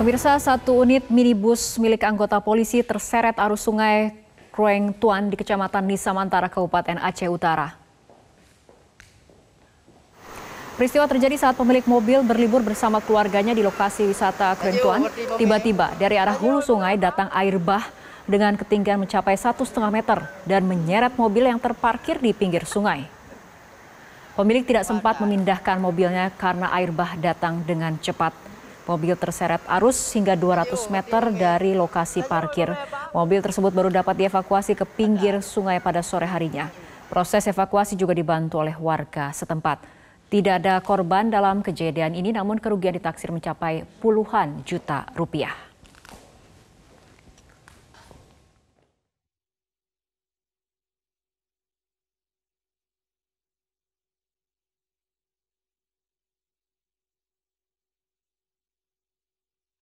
Pemirsa, satu unit minibus milik anggota polisi terseret arus sungai Krueng Tuan di Kecamatan Nisamantara, Kabupaten Aceh Utara. Peristiwa terjadi saat pemilik mobil berlibur bersama keluarganya di lokasi wisata Kroeng Tuan. Tiba-tiba dari arah hulu sungai datang air bah dengan ketinggian mencapai satu setengah meter dan menyeret mobil yang terparkir di pinggir sungai. Pemilik tidak sempat memindahkan mobilnya karena air bah datang dengan cepat. Mobil terseret arus hingga 200 meter dari lokasi parkir. Mobil tersebut baru dapat dievakuasi ke pinggir sungai pada sore harinya. Proses evakuasi juga dibantu oleh warga setempat. Tidak ada korban dalam kejadian ini, namun kerugian ditaksir mencapai puluhan juta rupiah.